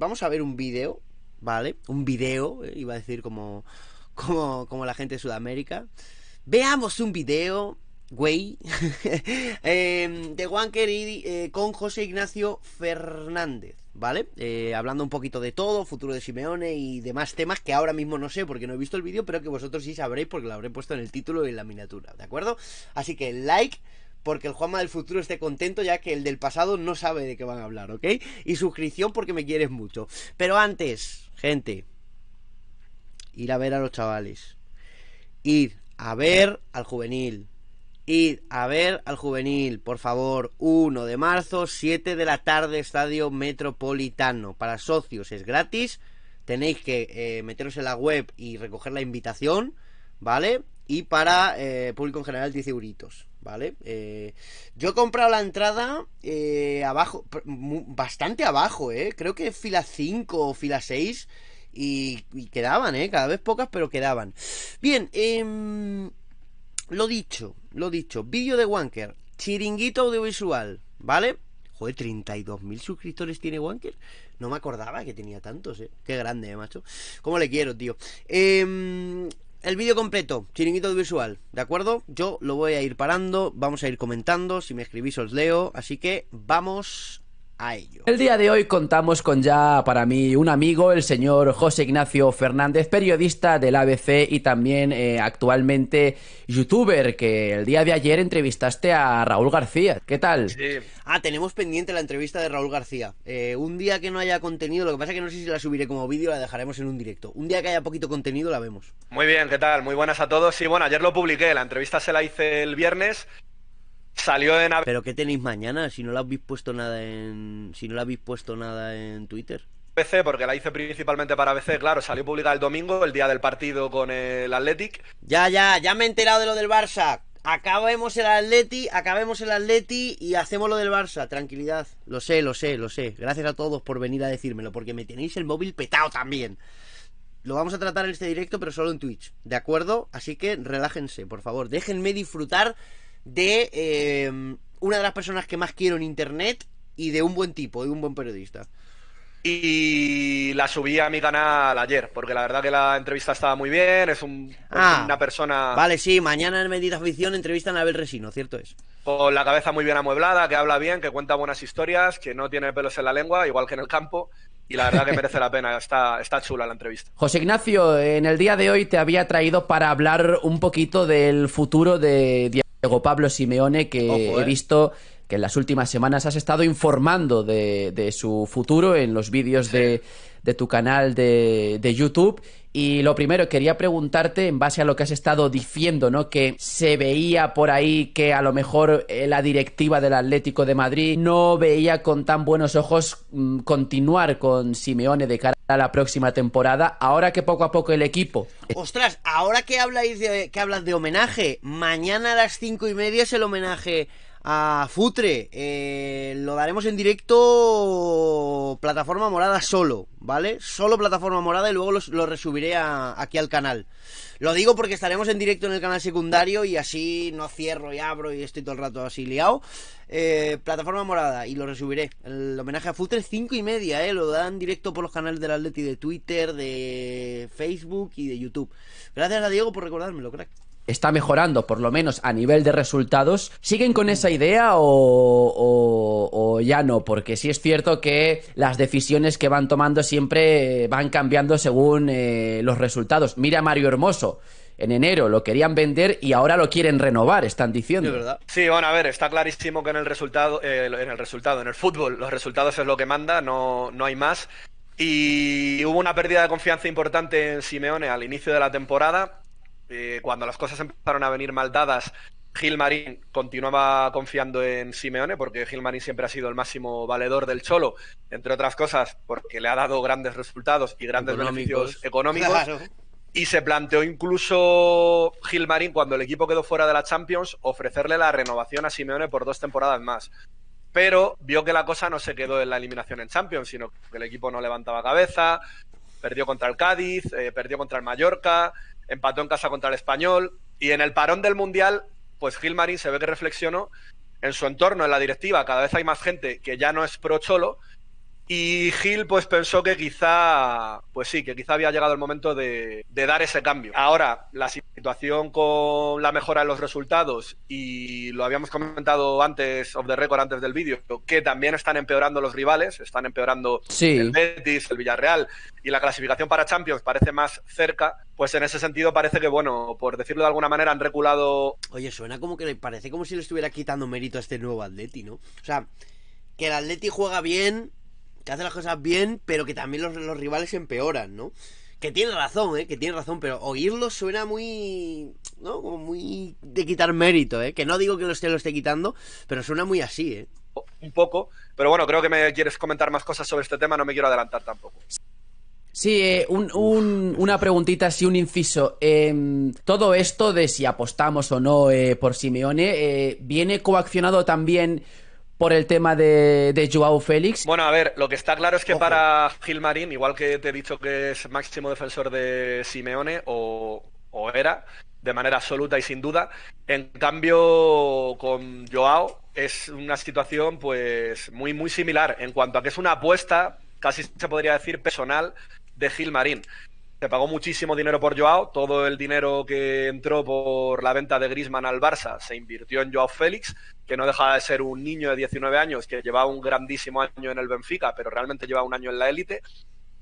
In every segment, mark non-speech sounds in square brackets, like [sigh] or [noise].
vamos a ver un vídeo, ¿vale? Un video, eh, iba a decir como, como, la gente de Sudamérica. Veamos un video, güey, [laughs] em, de Juan y, eh, con José Ignacio Fernández, ¿vale? Eh, hablando un poquito de todo, futuro de Simeone y demás temas que ahora mismo no sé porque no he visto el vídeo, pero que vosotros sí sabréis porque lo habré puesto en el título y en la miniatura, ¿de acuerdo? Así que like porque el Juanma del futuro esté contento, ya que el del pasado no sabe de qué van a hablar, ¿ok? Y suscripción porque me quieres mucho. Pero antes, gente, ir a ver a los chavales. Ir a ver al juvenil. Ir a ver al juvenil, por favor, 1 de marzo, 7 de la tarde, Estadio Metropolitano. Para socios es gratis, tenéis que eh, meteros en la web y recoger la invitación, ¿vale? Y para eh, público en general 10 euritos. ¿vale? Eh, yo he comprado la entrada eh, abajo, bastante abajo, ¿eh? Creo que fila 5 o fila 6 y, quedaban, ¿eh? Cada vez pocas, pero quedaban. Bien, em, lo dicho, lo dicho, vídeo de Wanker, chiringuito audiovisual, ¿vale? Joder, 32.000 suscriptores tiene Wanker. No me acordaba que tenía tantos, ¿eh? Qué grande, ¿eh, macho. ¿Cómo le quiero, tío? Eh, el vídeo completo, chiringuito visual ¿de acuerdo? Yo lo voy a ir parando, vamos a ir comentando, si me escribís os leo, así que vamos el día de hoy contamos con ya para mí un amigo, el señor José Ignacio Fernández, periodista del ABC y también eh, actualmente youtuber, que el día de ayer entrevistaste a Raúl García. ¿Qué tal? Ah, tenemos pendiente la entrevista de Raúl García. Eh, un día que no haya contenido, lo que pasa es que no sé si la subiré como vídeo, la dejaremos en un directo. Un día que haya poquito contenido, la vemos. Muy bien, ¿qué tal? Muy buenas a todos. Sí, bueno, ayer lo publiqué, la entrevista se la hice el viernes. Salió de ¿Pero qué tenéis mañana? Si no la habéis puesto nada en. Si no la habéis puesto nada en Twitter. pc porque la hice principalmente para PC, claro, salió publicada el domingo, el día del partido con el Athletic. Ya, ya, ya me he enterado de lo del Barça. Acabemos el Atleti, acabemos el Atleti y hacemos lo del Barça, tranquilidad. Lo sé, lo sé, lo sé. Gracias a todos por venir a decírmelo, porque me tenéis el móvil petado también. Lo vamos a tratar en este directo, pero solo en Twitch, ¿de acuerdo? Así que relájense, por favor, déjenme disfrutar de em, una de las personas que más quiero en internet y de un buen tipo, de un buen periodista. Y la subí a mi canal ayer, porque la verdad que la entrevista estaba muy bien, es ah, una persona... Vale, sí, mañana en Medidas Ficción entrevistan a Abel Resino, ¿cierto es? Con la cabeza muy bien amueblada, que habla bien, que cuenta buenas historias, que no tiene pelos en la lengua, igual que en el campo, y la verdad que merece la pena, está, está chula la entrevista. José Ignacio, en el día de hoy te había traído para hablar un poquito del futuro de Ego Pablo Simeone, que he eh. visto que en las últimas semanas has estado informando de, su futuro en los vídeos de de tu canal de, de YouTube. Y lo primero, quería preguntarte, en base a lo que has estado diciendo, ¿no? Que se veía por ahí que a lo mejor eh, la directiva del Atlético de Madrid no veía con tan buenos ojos mm, continuar con Simeone de cara a la próxima temporada, ahora que poco a poco el equipo. Eh, ostras, ahora que habláis de, que hablas de homenaje, mañana a las cinco y media es el homenaje a Futre. Eh, lo daremos en directo plataforma morada solo, ¿vale? Solo plataforma morada y luego lo resubiré aquí al canal. Lo digo porque estaremos en directo en el canal secundario y así no cierro y abro y estoy todo el rato así liado. Eh, plataforma morada y lo resubiré. El homenaje a Futre 5 y media, ¿eh? Lo dan directo por los canales del Atleti de Twitter, de Facebook y de YouTube. Gracias a Diego por recordármelo, crack está mejorando, por lo menos a nivel de resultados. ¿Siguen con esa idea o, ya no? Porque sí es cierto que las decisiones que van tomando siempre eh, van cambiando según eh, los resultados. Mira a Mario Hermoso. En enero lo querían vender y ahora lo quieren renovar, están diciendo. Sí, bueno, a ver, está clarísimo que en el resultado, eh, en el resultado, en el fútbol, los resultados es lo que manda, no, no hay más. Y hubo una pérdida de confianza importante en Simeone al inicio de la temporada eh, cuando las cosas empezaron a venir mal dadas, Marín continuaba confiando en Simeone porque Gilmarín siempre ha sido el máximo valedor del Cholo, entre otras cosas porque le ha dado grandes resultados y grandes beneficios económicos. Y se planteó incluso Gilmarín, cuando el equipo quedó fuera de la Champions, ofrecerle la renovación a Simeone por dos temporadas más. Pero vio que la cosa no se quedó en la eliminación en Champions, sino que el equipo no levantaba cabeza, perdió contra el Cádiz, eh, perdió contra el Mallorca, empató en casa contra el español y en el parón del Mundial, pues Gilmarín se ve que reflexionó en su entorno, en la directiva, cada vez hay más gente que ya no es pro cholo y Gil pues pensó que quizá, pues sí, que quizá había llegado el momento de, dar ese cambio. Ahora, la situación con la mejora en los resultados, y lo habíamos comentado antes, of the record, antes del vídeo, que también están empeorando los rivales, están empeorando el Betis, el Villarreal, y la clasificación para Champions parece más cerca, pues en ese sentido parece que, bueno, por decirlo de alguna manera, han reculado... Oye, suena como que le parece como si le estuviera quitando mérito a este nuevo Atleti, ¿no? O sea, que el Atleti juega bien que hace las cosas bien, pero que también los, los rivales empeoran, ¿no? Que tiene razón, ¿eh? Que tiene razón, pero oírlo suena muy... ¿No? Como muy de quitar mérito, ¿eh? Que no digo que lo esté, quitando, pero suena muy así, ¿eh? Un poco, pero bueno, creo que me quieres comentar más cosas sobre este tema, no me quiero adelantar tampoco. Sí, eh, una preguntita, así un inciso. Em, todo esto de si apostamos o no eh, por Simeone, eh, ¿viene coaccionado también por el tema de, Joao Félix. Bueno, a ver, lo que está claro es que para Gilmarín, igual que te he dicho que es máximo defensor de Simeone, o, o era, de manera absoluta y sin duda. En cambio, con Joao es una situación pues muy, muy similar en cuanto a que es una apuesta, casi se podría decir personal, de Gilmarín. Se pagó muchísimo dinero por Joao. Todo el dinero que entró por la venta de Grisman al Barça se invirtió en Joao Félix, que no deja de ser un niño de 19 años que llevaba un grandísimo año en el Benfica, pero realmente lleva un año en la élite.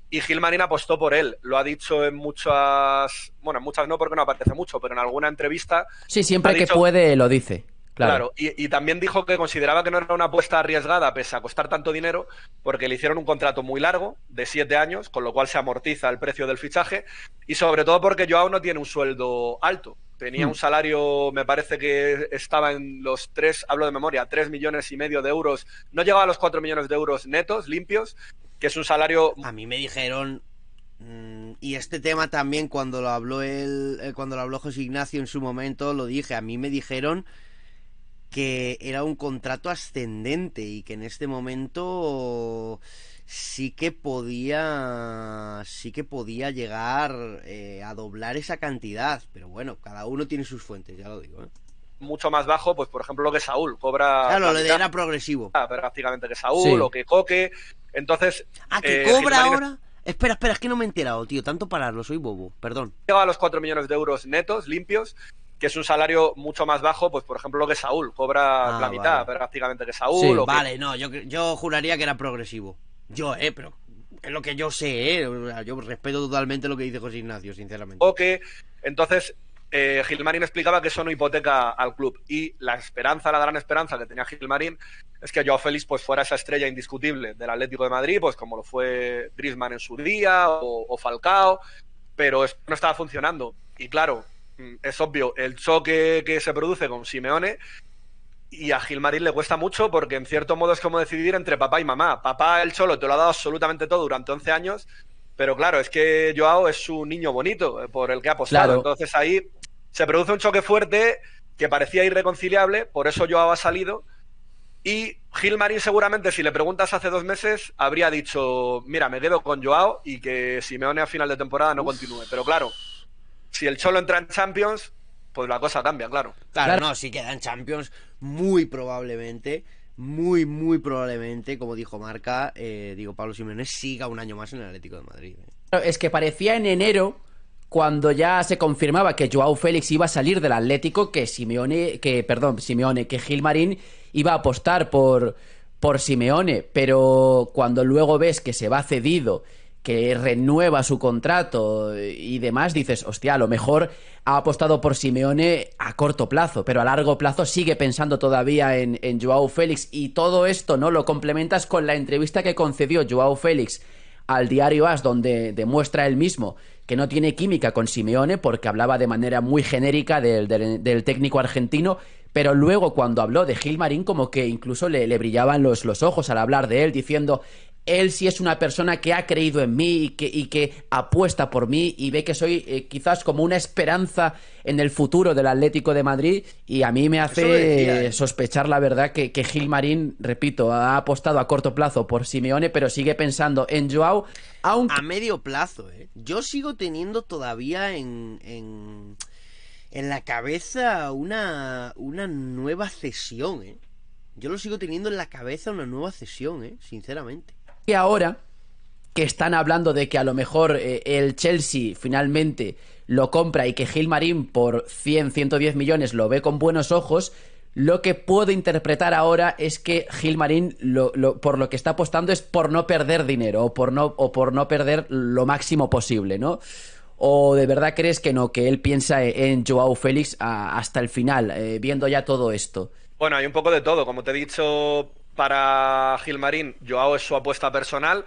Y Gilmarín apostó por él. Lo ha dicho en muchas. Bueno, en muchas no porque no aparece mucho, pero en alguna entrevista. Sí, siempre que puede lo dice. Claro, Y, también dijo que consideraba que no era una apuesta arriesgada, pese a costar tanto dinero, porque le hicieron un contrato muy largo, de siete años, con lo cual se amortiza el precio del fichaje, y sobre todo porque Joao no tiene un sueldo alto. Tenía mm. un salario, me parece que estaba en los tres, hablo de memoria, tres millones y medio de euros, no llegaba a los cuatro millones de euros netos, limpios, que es un salario... A mí me dijeron mm, y este tema también cuando lo habló él, eh, cuando lo habló José Ignacio en su momento, lo dije, a mí me dijeron que era un contrato ascendente y que en este momento sí que podía sí que podía llegar eh, a doblar esa cantidad pero bueno cada uno tiene sus fuentes ya lo digo ¿eh? mucho más bajo pues por ejemplo lo que Saúl cobra claro lo de era progresivo ah, prácticamente que Saúl o que Coque entonces A ah, que eh, cobra ahora Espera, espera, es que no me he enterado, tío. Tanto pararlo, soy bobo. Perdón. Lleva los 4 millones de euros netos, limpios que es un salario mucho más bajo, pues por ejemplo lo que Saúl, cobra ah, la mitad prácticamente que Saúl. vale, no, yo, yo juraría que era progresivo. Yo, eh, pero es lo que yo sé, eh, yo respeto totalmente lo que dice José Ignacio, sinceramente. Ok. entonces, eh, Gilmarín explicaba que eso no hipoteca al club. Y la esperanza, la gran esperanza que tenía Gilmarín es que Joao Félix pues, fuera esa estrella indiscutible del Atlético de Madrid, pues como lo fue Griezmann en su día o, Falcao, pero no estaba funcionando. Y claro, Mm, es obvio el choque que se produce con Simeone y a Gilmarín le cuesta mucho porque en cierto modo es como decidir entre papá y mamá. Papá, el Cholo, te lo ha dado absolutamente todo durante 11 años, pero claro, es que Joao es un niño bonito eh, por el que ha apostado. Entonces ahí se produce un choque fuerte que parecía irreconciliable, por eso Joao ha salido. Y Gilmarín seguramente, si le preguntas hace dos meses, habría dicho, mira, me quedo con Joao y que Simeone a final de temporada no continúe. Pero claro, si el Cholo entra en Champions, pues la cosa cambia, claro. Claro, no, si queda en Champions, muy probablemente, muy, muy probablemente, como dijo Marca, eh, digo, Pablo Simeone siga un año más en el Atlético de Madrid. Eh. Es que parecía en enero cuando ya se confirmaba que Joao Félix iba a salir del Atlético, que Simeone, que perdón, Simeone, que Gilmarín iba a apostar por por Simeone, pero cuando luego ves que se va cedido que renueva su contrato y demás, dices, hostia, a lo mejor ha apostado por Simeone a corto plazo, pero a largo plazo sigue pensando todavía en, Joao Félix. Y todo esto, ¿no? Lo complementas con la entrevista que concedió Joao Félix al diario As, donde demuestra él mismo que no tiene química con Simeone, porque hablaba de manera muy genérica del, técnico argentino, pero luego cuando habló de Gilmarín, como que incluso le, brillaban los, los, ojos al hablar de él, diciendo él sí es una persona que ha creído en mí y que, apuesta por mí y ve que soy eh, quizás como una esperanza en el futuro del Atlético de Madrid y a mí me hace ¿eh? sospechar la verdad que, que Marín repito, ha apostado a corto plazo por Simeone, pero sigue pensando en Joao, A medio plazo, ¿eh? Yo sigo teniendo todavía en... en... la cabeza una, una nueva cesión, Yo lo sigo teniendo en la cabeza una nueva cesión, Sinceramente ahora que están hablando de que a lo mejor eh, el Chelsea finalmente lo compra y que Gilmarín por 100, 110 millones lo ve con buenos ojos, lo que puedo interpretar ahora es que Gilmarín por lo que está apostando es por no perder dinero o por no, o por no perder lo máximo posible, ¿no? ¿O de verdad crees que no, que él piensa en Joao Félix hasta el final, eh, viendo ya todo esto? Bueno, hay un poco de todo. Como te he dicho para Gilmarín, Joao es su apuesta personal.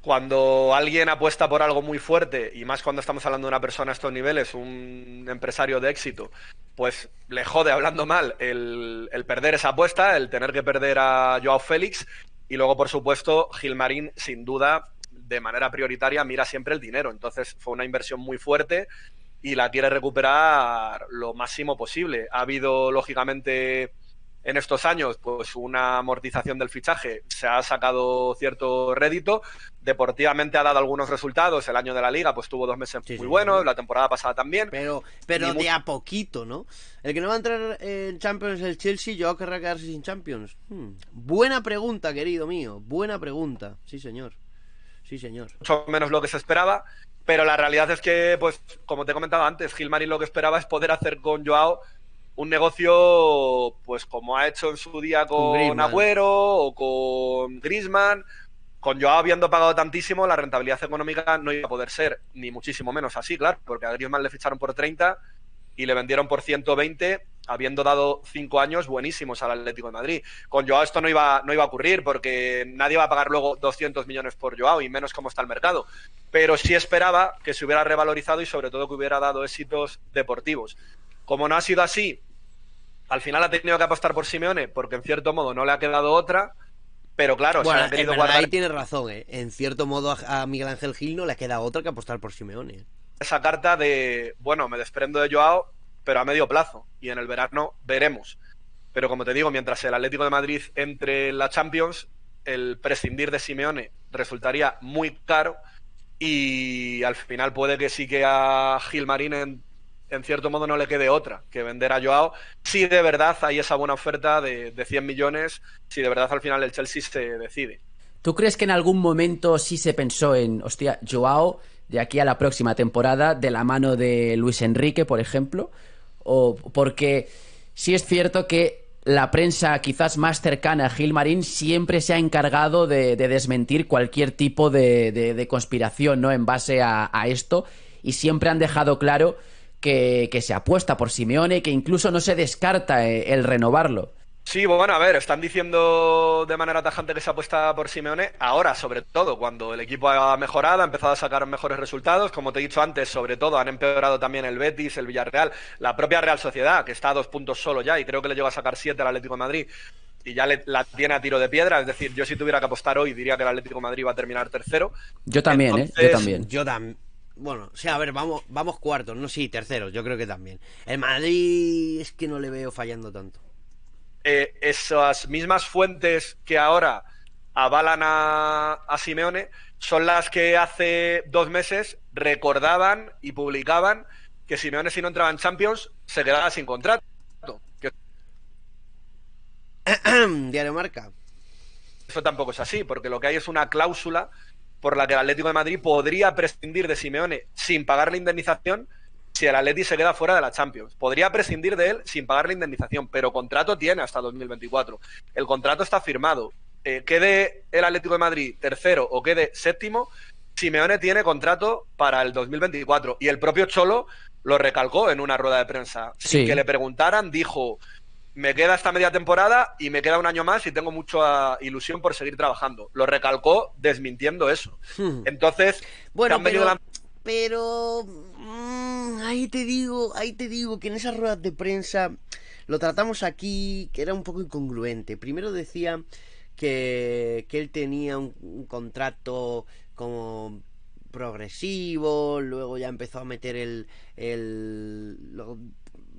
Cuando alguien apuesta por algo muy fuerte, y más cuando estamos hablando de una persona a estos niveles, un empresario de éxito, pues le jode hablando mal el, perder esa apuesta, el tener que perder a Joao Félix. Y luego, por supuesto, Gilmarín, sin duda, de manera prioritaria, mira siempre el dinero. Entonces, fue una inversión muy fuerte y la quiere recuperar lo máximo posible. Ha habido, lógicamente, en estos años pues una amortización del fichaje, se ha sacado cierto rédito, deportivamente ha dado algunos resultados, el año de la liga pues tuvo dos meses muy buenos, la temporada pasada también. Pero, pero de a poquito, ¿no? El que no va a entrar en Champions es el Chelsea, yo querrá quedarse sin Champions. Hmm. Buena pregunta, querido mío, buena pregunta, sí señor. Sí, señor. Mucho menos lo que se esperaba. Pero la realidad es que, pues, como te he comentado antes, Gilmarín lo que esperaba es poder hacer con Joao un negocio, pues como ha hecho en su día con Agüero o con Grisman, con Joao habiendo pagado tantísimo, la rentabilidad económica no iba a poder ser, ni muchísimo menos así, claro, porque a Grisman le ficharon por 30 y le vendieron por 120, habiendo dado cinco años buenísimos al Atlético de Madrid. Con Joao esto no iba, no iba a ocurrir, porque nadie va a pagar luego 200 millones por Joao, y menos como está el mercado. Pero sí esperaba que se hubiera revalorizado y sobre todo que hubiera dado éxitos deportivos. Como no ha sido así, al final ha tenido que apostar por Simeone porque en cierto modo no le ha quedado otra. Pero claro, bueno, Ahí tiene razón, ¿eh? En cierto modo a, Miguel Ángel Gil no le queda otra que apostar por Simeone. Esa carta de, bueno, me desprendo de Joao, pero a medio plazo. Y en el verano veremos. Pero como te digo, mientras el Atlético de Madrid entre en la Champions, el prescindir de Simeone resultaría muy caro. Y al final puede que sí que a Gil Marín en cierto modo no le quede otra que vender a Joao. Si de verdad hay esa buena oferta de, 100 millones, si de verdad al final el Chelsea se decide. ¿Tú crees que en algún momento sí se pensó en, hostia, Joao, de aquí a la próxima temporada, de la mano de Luis Enrique, por ejemplo? O porque sí es cierto que la prensa quizás más cercana a Gilmarín siempre se ha encargado de, desmentir cualquier tipo de, conspiración, ¿no? En base a esto. Y siempre han dejado claro que, se apuesta por Simeone, que incluso no se descarta eh, el renovarlo. Sí, bueno, a ver, están diciendo de manera tajante que se apuesta por Simeone ahora, sobre todo, cuando el equipo ha mejorado, ha empezado a sacar mejores resultados. Como te he dicho antes, sobre todo han empeorado también el Betis, el Villarreal, la propia Real Sociedad, que está a dos puntos solo ya y creo que le lleva a sacar siete al Atlético de Madrid y ya la tiene a tiro de piedra. Es decir, yo si tuviera que apostar hoy diría que el Atlético de Madrid va a terminar tercero. Yo también, ¿eh? Yo también. Yo también. Bueno, o sea, a ver, vamos, vamos cuartos, no, sí, terceros, yo creo que también. El Madrid es que no le veo fallando tanto. Eh, esas mismas fuentes que ahora avalan a, Simeone son las que hace dos meses recordaban y publicaban que Simeone si no entraba en Champions se quedaba sin contrato. [clears throat] Diario Marca. Eso tampoco es así, porque lo que hay es una cláusula por la que el Atlético de Madrid podría prescindir de Simeone sin pagar la indemnización si el Atleti se queda fuera de la Champions. Podría prescindir de él sin pagar la indemnización, pero contrato tiene hasta 2024. El contrato está firmado. Eh, quede el Atlético de Madrid tercero o quede séptimo, Simeone tiene contrato para el 2024. Y el propio Cholo lo recalcó en una rueda de prensa. Sin que le preguntaran, dijo, me queda esta media temporada y me queda un año más y tengo mucha ilusión por seguir trabajando. Lo recalcó desmintiendo eso. Hmm. Entonces, bueno, pero, mm, ahí te digo, ahí te digo que en esas ruedas de prensa lo tratamos aquí que era un poco incongruente. Primero decía que, él tenía un, contrato como progresivo, luego ya empezó a meter el,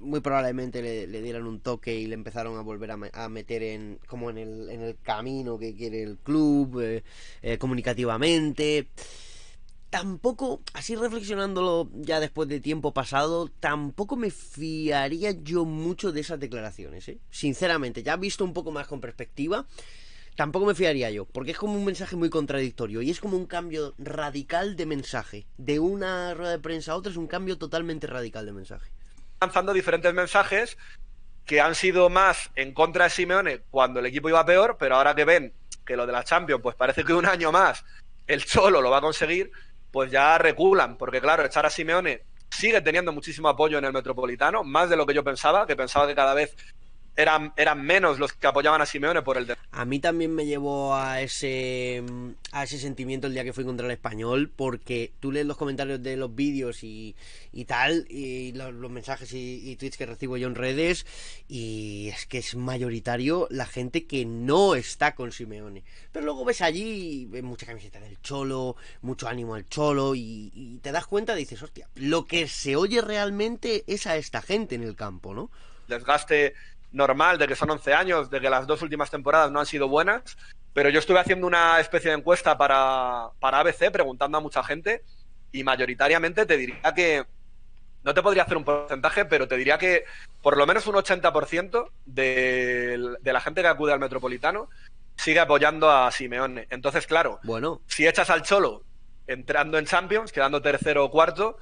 muy probablemente le, dieran un toque y le empezaron a volver a, meter en como en el, camino que quiere el club eh, eh, comunicativamente tampoco así reflexionándolo ya después de tiempo pasado tampoco me fiaría yo mucho de esas declaraciones ¿eh? sinceramente ya visto un poco más con perspectiva tampoco me fiaría yo, porque es como un mensaje muy contradictorio y es como un cambio radical de mensaje. De una rueda de prensa a otra es un cambio totalmente radical de mensaje lanzando diferentes mensajes que han sido más en contra de Simeone cuando el equipo iba peor, pero ahora que ven que lo de la Champions, pues parece que un año más el Cholo lo va a conseguir, pues ya reculan, porque claro, echar a Simeone sigue teniendo muchísimo apoyo en el Metropolitano, más de lo que yo pensaba, que pensaba que cada vez eran, menos los que apoyaban a Simeone por el A mí también me llevó a ese, mm, a ese sentimiento el día que fui contra el español, porque tú lees los comentarios de los vídeos y, tal, y los, mensajes y, tweets que recibo yo en redes, y es que es mayoritario la gente que no está con Simeone. Pero luego ves allí ves mucha camiseta del Cholo, mucho ánimo al Cholo, y, te das cuenta, dices, hostia, lo que se oye realmente es a esta gente en el campo, ¿no? Desgaste normal de que son 11 años, de que las dos últimas temporadas no han sido buenas, pero yo estuve haciendo una especie de encuesta para, ABC preguntando a mucha gente y mayoritariamente te diría que, no te podría hacer un porcentaje, pero te diría que por lo menos un 80% de, de la gente que acude al Metropolitano sigue apoyando a Simeone. Entonces, claro, bueno. si echas al Cholo entrando en Champions, quedando tercero o cuarto,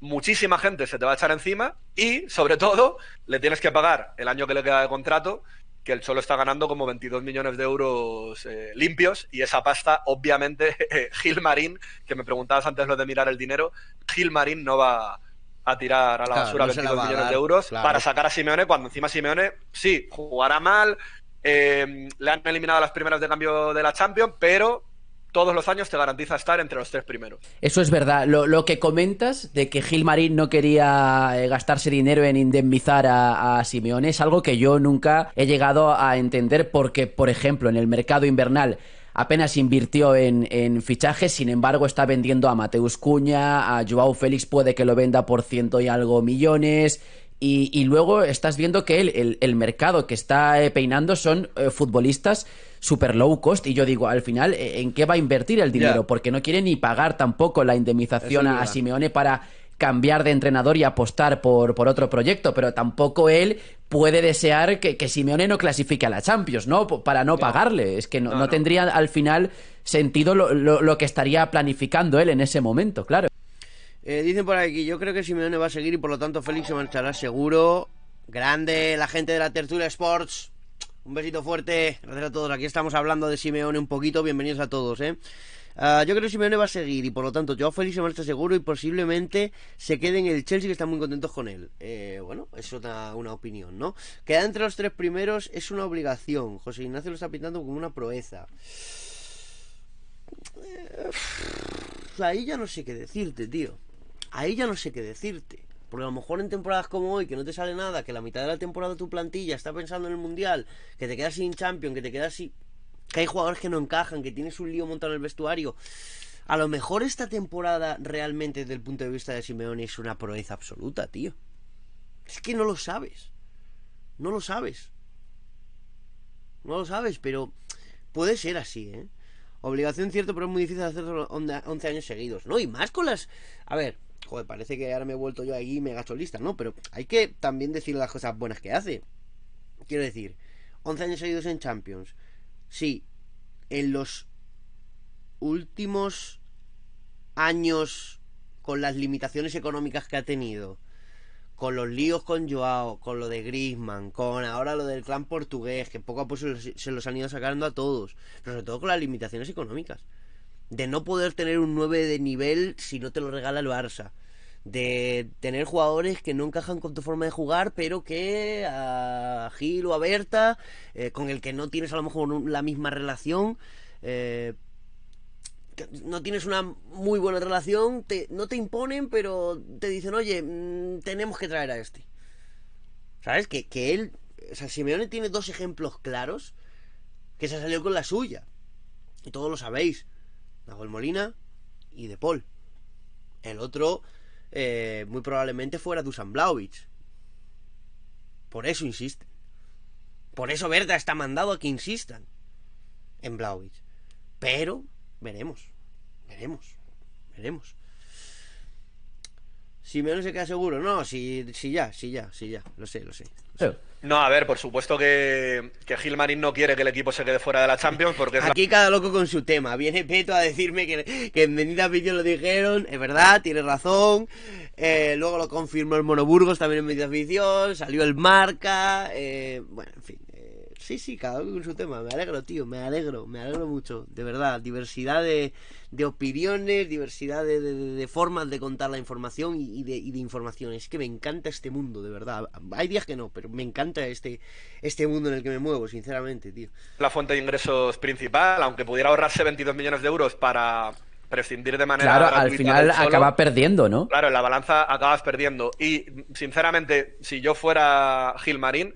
muchísima gente se te va a echar encima y, sobre todo, le tienes que pagar el año que le queda de contrato, que el solo está ganando como 22 millones de euros eh, limpios y esa pasta, obviamente, [laughs] Gil Marín, que me preguntabas antes lo de mirar el dinero, Gil Marín no va a tirar a la basura 22 millones de euros para sacar a Simeone cuando encima Simeone, sí, jugará mal, eh, le han eliminado las primeras de cambio de la Champions, pero todos los años te garantiza estar entre los tres primeros. Eso es verdad. Lo, que comentas de que Marín no quería eh, gastarse dinero en indemnizar a, Simeón es algo que yo nunca he llegado a entender porque, por ejemplo, en el mercado invernal apenas invirtió en, fichajes, sin embargo está vendiendo a Mateus Cuña, a Joao Félix puede que lo venda por ciento y algo millones, y, luego estás viendo que el, mercado que está eh, peinando son eh, futbolistas super low cost y yo digo, al final, eh, ¿en qué va a invertir el dinero? Porque no quiere ni pagar tampoco la indemnización a, Simeone para cambiar de entrenador y apostar por, por otro proyecto, pero tampoco él puede desear que, Simeone no clasifique a la Champions, ¿no? Para no pagarle. Es que no, tendría al final sentido lo, que estaría planificando él en ese momento, claro. Eh, dicen por aquí, yo creo que Simeone va a seguir y por lo tanto Félix se marchará seguro. Grande la gente de la Tertulia Sports. Un besito fuerte, gracias a todos. Aquí estamos hablando de Simeone un poquito, bienvenidos a todos, ¿eh? Ah, yo creo que Simeone va a seguir y por lo tanto yo Félix se marcha seguro y posiblemente se quede en el Chelsea que están muy contentos con él. Eh, bueno, es otra una opinión, ¿no? Quedar entre los tres primeros es una obligación. José Ignacio lo está pintando como una proeza. Eh, ahí ya no sé qué decirte, tío. Ahí ya no sé qué decirte. Porque a lo mejor en temporadas como hoy, que no te sale nada, que la mitad de la temporada tu plantilla está pensando en el Mundial, que te quedas sin Champion, que te quedas sin... que hay jugadores que no encajan, que tienes un lío montado en el vestuario. A lo mejor esta temporada realmente desde el punto de vista de Simeone es una proeza absoluta, tío. Es que no lo sabes. No lo sabes. No lo sabes, pero puede ser así, ¿eh? Obligación cierto, pero es muy difícil hacerlo 11 años seguidos, ¿no? Y más con las... A ver, joder, parece que ahora me he vuelto yo ahí y me gasto lista, ¿no? Pero hay que también decir las cosas buenas que hace. Quiero decir, 11 años seguidos en Champions. Sí, en los últimos años, con las limitaciones económicas que ha tenido, con los líos con Joao, con lo de Griezmann, con ahora lo del clan portugués, que poco a poco se los han ido sacando a todos, pero sobre todo con las limitaciones económicas de no poder tener un 9 de nivel si no te lo regala el Barça, de tener jugadores que no encajan con tu forma de jugar, pero que a Gil o a Berta, eh, con el que no tienes a lo mejor la misma relación, eh, no tienes una muy buena relación, te, no te imponen, pero te dicen, oye, mm, tenemos que traer a este. ¿Sabes? Que, que él, o sea, Simeone tiene dos ejemplos claros que se salió con la suya. Y todos lo sabéis. Nagol Molina y De Paul. El otro eh, muy probablemente fuera Dusan Blaovic. Por eso insisten. Por eso Berta está mandado a que insistan en Blaovic. Pero veremos, veremos, veremos. Si menos se queda seguro. No, si, si ya, si ya, si ya. Lo sé, lo sé. No, a ver, por supuesto que, que Gilmarín no quiere que el equipo se quede fuera de la Champions porque... Aquí cada loco con su tema. Viene Peto a decirme que, que en Bendita Vídeo lo dijeron, es verdad, tiene razón. Eh, luego lo confirmó el Monoburgos también en Bendita Afición, salió el Marca. Eh, bueno, en fin. Sí, sí, cada uno con su tema. Me alegro, tío, me alegro, me alegro mucho. De verdad, diversidad de, opiniones, diversidad de, formas de contar la información y, de, y informaciones. Es que me encanta este mundo, de verdad. Hay días que no, pero me encanta este, este, mundo en el que me muevo, sinceramente, tío. La fuente de ingresos principal, aunque pudiera ahorrarse 22 millones de euros para prescindir de manera. Claro, al final acaba perdiendo, ¿no? Claro, en la balanza acabas perdiendo. Y sinceramente, si yo fuera Gilmarín,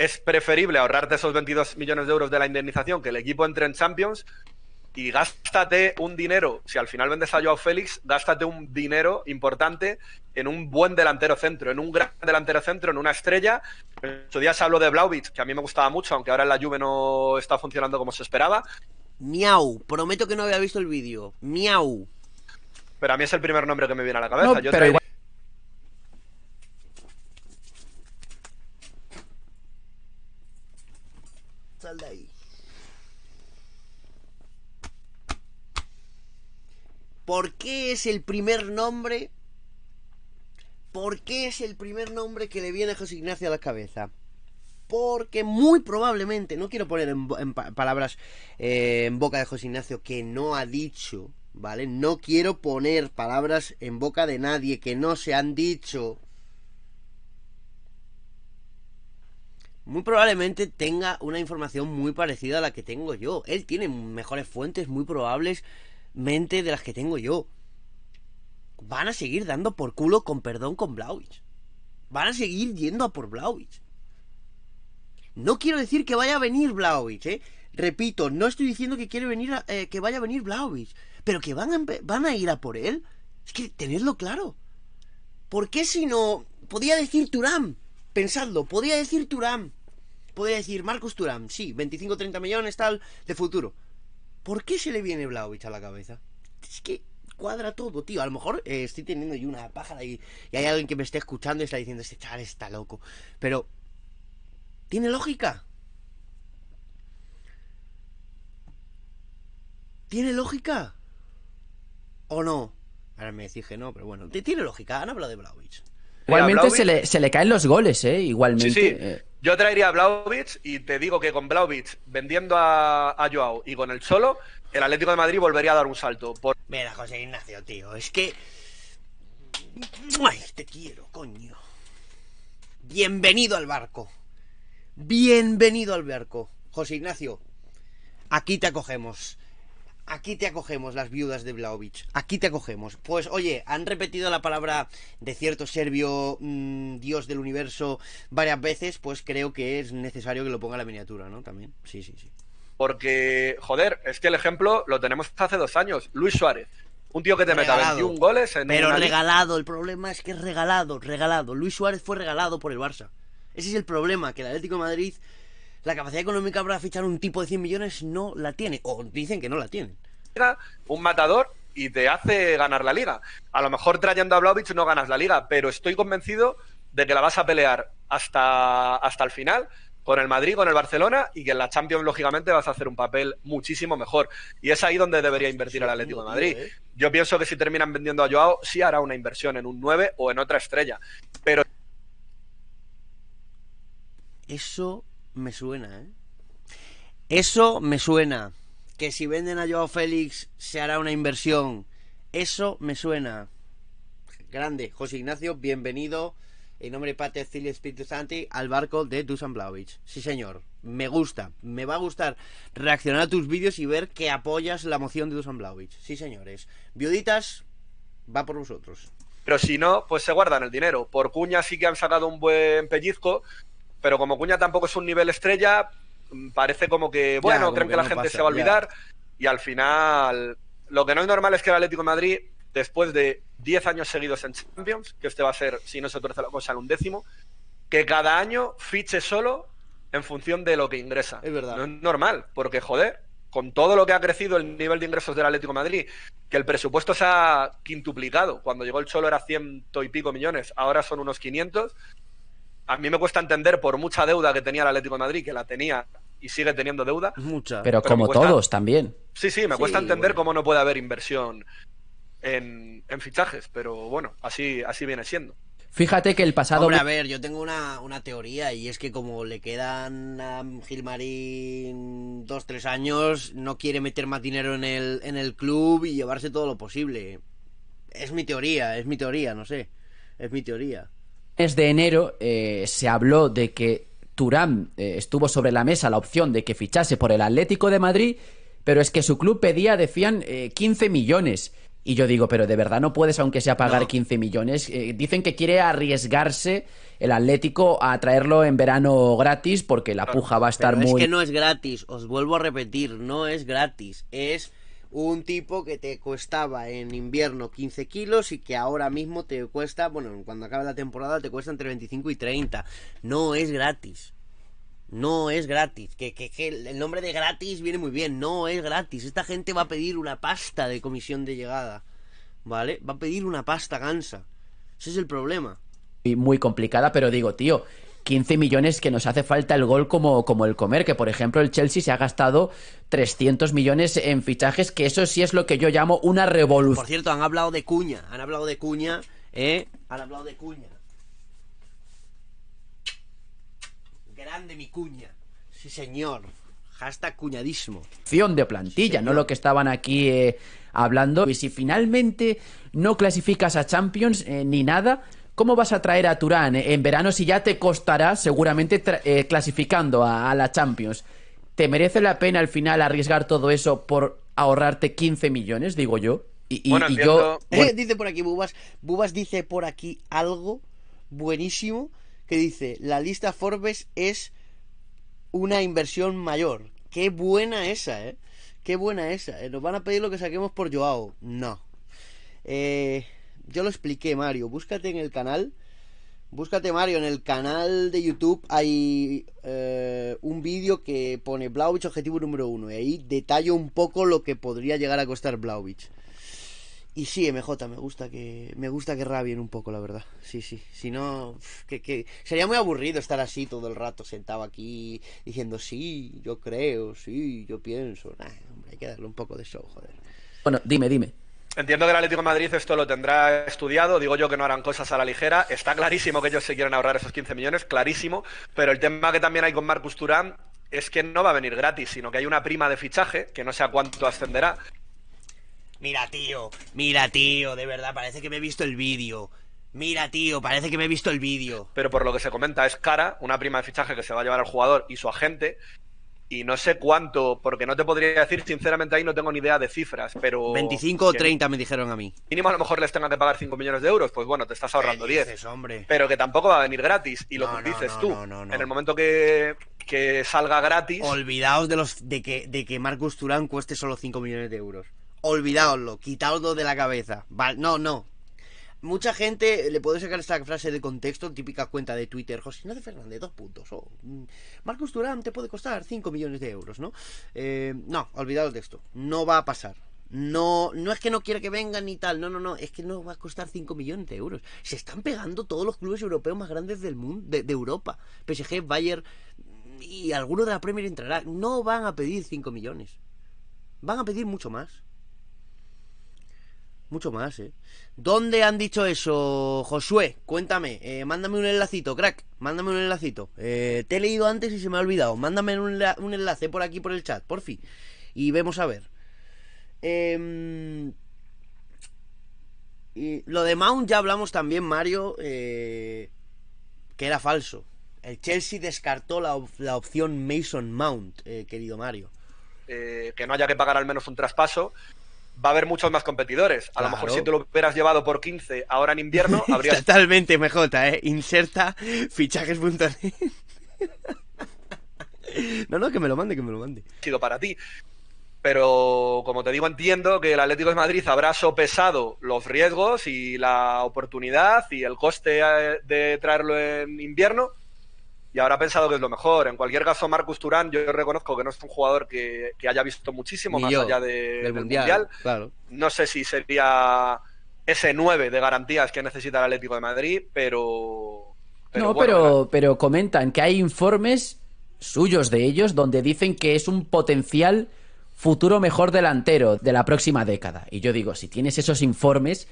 es preferible ahorrarte esos 22 millones de euros de la indemnización, que el equipo entre en Champions y gástate un dinero, si al final vendes a Joao Félix, gástate un dinero importante en un buen delantero centro, en un gran delantero centro, en una estrella. En días día se habló de Blaubitz, que a mí me gustaba mucho, aunque ahora en la lluvia no está funcionando como se esperaba. Miau, prometo que no había visto el vídeo. Miau. Pero a mí es el primer nombre que me viene a la cabeza. Yo de ahí. ¿Por qué es el primer nombre? ¿Por qué es el primer nombre que le viene a José Ignacio a la cabeza? Porque muy probablemente, no quiero poner palabras eh, en boca de José Ignacio que no ha dicho, ¿vale? No quiero poner palabras en boca de nadie que no se han dicho, muy probablemente tenga una información muy parecida a la que tengo yo. Él tiene mejores fuentes, muy probablemente de las que tengo yo. Van a seguir dando por culo con perdón con Blauwich. Van a seguir yendo a por Blauwich. No quiero decir que vaya a venir Blauwich, ¿eh? Repito, no estoy diciendo que quiere venir eh, que vaya a venir Blauwich, pero que van a, ir a por él. Es que tenedlo claro. ¿Por qué si no podía decir Turán pensadlo, podría decir Turam, podría decir Marcos Turam, sí, 25-30 millones, tal, de futuro. ¿Por qué se le viene Blauvich a la cabeza? Es que cuadra todo, tío. A lo mejor eh, estoy teniendo yo una pájara y, y, hay alguien que me esté escuchando y está diciendo, este chaval está loco. Pero, ¿tiene lógica? ¿Tiene lógica? ¿O no? Ahora me dije no, pero bueno, tiene lógica. Han hablado de Blauvich Igualmente se, le, caen los goles, ¿eh? Igualmente. Sí, eh. Yo traería a Blaovic y te digo que con Blaovic vendiendo a, Joao y con el solo, el Atlético de Madrid volvería a dar un salto. Por... Mira, José Ignacio, tío, es que. Ay, te quiero, coño. Bienvenido al barco. Bienvenido al barco. José Ignacio, aquí te acogemos aquí te acogemos las viudas de Vlaovic, aquí te acogemos. Pues oye, han repetido la palabra de cierto serbio mm, dios del universo varias veces, pues creo que es necesario que lo ponga la miniatura, ¿no? También, sí, sí, sí. Porque, joder, es que el ejemplo lo tenemos hace dos años, Luis Suárez. Un tío que te mete meta 21 goles en Pero regalado, el problema es que es regalado, regalado. Luis Suárez fue regalado por el Barça. Ese es el problema, que el Atlético de Madrid la capacidad económica para fichar un tipo de 100 millones no la tiene. O dicen que no la tiene un matador y te hace ganar la liga. A lo mejor trayendo a Blaovic no ganas la liga, pero estoy convencido de que la vas a pelear hasta, hasta el final con el Madrid, con el Barcelona y que en la Champions, lógicamente, vas a hacer un papel muchísimo mejor. Y es ahí donde debería invertir el Atlético de Madrid. Eh. Yo pienso que si terminan vendiendo a Joao, sí hará una inversión en un 9 o en otra estrella. Pero. Eso me suena, ¿eh? Eso me suena que si venden a Joao Félix se hará una inversión. Eso me suena. Grande. José Ignacio, bienvenido. En nombre de Pate Cili Espíritu Santi al barco de Dusan Blaovic. Sí, señor. Me gusta. Me va a gustar reaccionar a tus vídeos y ver que apoyas la moción de Dusan Blaovic. Sí, señores. Viuditas, va por vosotros. Pero si no, pues se guardan el dinero. Por Cuña sí que han sacado un buen pellizco, pero como Cuña tampoco es un nivel estrella, parece como que, bueno, creen que, la gente se va a olvidar y al final lo que no es normal es que el Atlético de Madrid, después de 10 años seguidos en Champions, que este va a ser, si no se torce la cosa, el undécimo, que cada año fiche solo en función de lo que ingresa. Es verdad. No es normal, porque joder, con todo lo que ha crecido el nivel de ingresos del Atlético de Madrid, que el presupuesto se ha quintuplicado. Cuando llegó el Cholo era ciento y pico millones, ahora son unos 500 a mí me cuesta entender por mucha deuda que tenía el Atlético de Madrid, que la tenía y sigue teniendo deuda. Mucha. Pero, como todos también. Sí, sí, me cuesta entender cómo no puede haber inversión en, fichajes, pero bueno, así, así viene siendo. Fíjate que el pasado. a ver, yo tengo una, teoría y es que como le quedan a Gilmarín dos, tres años, no quiere meter más dinero en el, en el club y llevarse todo lo posible. Es mi teoría, es mi teoría, no sé. Es mi teoría de enero eh, se habló de que Turán eh, estuvo sobre la mesa la opción de que fichase por el Atlético de Madrid, pero es que su club pedía, decían, 15 eh, millones. Y yo digo, pero de verdad no puedes, aunque sea pagar 15 millones. dicen que quiere arriesgarse el Atlético a traerlo en verano gratis porque la puja va a estar muy. Es que no es gratis, os vuelvo a repetir, no es gratis. Es un tipo que te costaba en invierno 15 kilos y que ahora mismo te cuesta, bueno, cuando acabe la temporada te cuesta entre 25 y 30. No es gratis. No es gratis. Que, que, el nombre de gratis viene muy bien. No es gratis. Esta gente va a pedir una pasta de comisión de llegada. ¿Vale? Va a pedir una pasta gansa. Ese es el problema. Y muy complicada, pero digo, tío, 15 millones que nos hace falta el gol como, como el comer, que por ejemplo el Chelsea se ha gastado 300 millones en fichajes, que eso sí es lo que yo llamo una revolución. Por cierto, han hablado de cuña, han hablado de cuña, ¿eh? Han hablado de cuña. Grande mi cuña. Sí, señor. Hasta cuñadismo. Opción de plantilla, no lo que estaban aquí eh, hablando. Y si finalmente no clasificas a Champions eh, ni nada, ¿Cómo vas a traer a Turán eh? en verano si ya te costará seguramente eh, clasificando a, la Champions? ¿Te merece la pena al final arriesgar todo eso por ahorrarte 15 millones, digo yo? Y, yo. [laughs] [laughs] dice por aquí Bubas. Bubas dice por aquí algo buenísimo que dice: La lista Forbes es una inversión mayor. Qué buena esa, ¿eh? Qué buena esa. Eh, nos van a pedir lo que saquemos por Joao. No. Eh, yo lo expliqué, Mario. Búscate en el canal. Búscate, Mario, en el canal de YouTube hay eh, un vídeo que pone Blauvich objetivo número uno. Y ahí detallo un poco lo que podría llegar a costar Blauvich. Y sí, MJ, me gusta que me gusta que rabien un poco, la verdad. Sí, sí. Si no, que, que, sería muy aburrido estar así todo el rato sentado aquí diciendo sí, yo creo, sí, yo pienso. hombre, hay que darle un poco de show, joder. Bueno, dime, dime. Entiendo que el Atlético de Madrid esto lo tendrá estudiado, digo yo que no harán cosas a la ligera, está clarísimo que ellos se quieren ahorrar esos 15 millones, clarísimo, pero el tema que también hay con Marcus Turán es que no va a venir gratis, sino que hay una prima de fichaje, que no sé a cuánto ascenderá. Mira, tío, mira, tío, de verdad, parece que me he visto el vídeo. Mira, tío, parece que me he visto el vídeo. Pero por lo que se comenta, es cara, una prima de fichaje que se va a llevar al jugador y su agente, y no sé cuánto, porque no te podría decir, sinceramente ahí no tengo ni idea de cifras, pero... 25 o 30 me dijeron a mí. Mínimo a lo mejor les tengan que pagar 5 millones de euros, pues bueno, te estás ahorrando 10. Pero que tampoco va a venir gratis, y lo que dices tú, en el momento que, que, salga gratis... Olvidaos de, los, de, que, de que Marcus Turán cueste solo 5 millones de euros. Olvidaoslo, quitaoslo de la cabeza. no, no, Mucha gente eh, le puede sacar esta frase de contexto, típica cuenta de Twitter, José Fernández, dos puntos. O, oh, mm, Marcus Durán te puede costar 5 millones de euros, ¿no? Eh, no, olvidaos de esto. No va a pasar. No, no es que no quiera que vengan ni tal, no, no, no, es que no va a costar 5 millones de euros. Se están pegando todos los clubes europeos más grandes del mundo, de, de Europa. PSG, Bayern y alguno de la Premier entrará. No van a pedir 5 millones. Van a pedir mucho más. Mucho más, ¿eh? ¿Dónde han dicho eso, Josué? Cuéntame, eh, mándame un enlacito, crack, mándame un enlacito. Eh, te he leído antes y se me ha olvidado. Mándame un, un enlace por aquí, por el chat, por fin. Y vemos a ver. Em, y lo de Mount ya hablamos también, Mario, eh, que era falso. El Chelsea descartó la, la opción Mason Mount, querido Mario. que no haya que pagar al menos un traspaso va a haber muchos más competidores. A lo mejor si tú lo hubieras llevado por 15 ahora en invierno, [laughs] habría... Totalmente, MJ, ¿eh? Inserta fichajes. no, no, que me lo mande, que me lo mande. Sido para ti. Pero, como te digo, entiendo que el Atlético de Madrid habrá sopesado los riesgos y la oportunidad y el coste eh, de traerlo en invierno y habrá pensado que es lo mejor. En cualquier caso, Marcus Turán, yo reconozco que no es un jugador que, haya visto muchísimo más allá del, Mundial. Claro. No sé si sería ese 9 de garantías que necesita el Atlético de Madrid, pero... no, pero, pero comentan que hay informes suyos de ellos donde dicen que es un potencial futuro mejor delantero de la próxima década. Y yo digo, si tienes esos informes,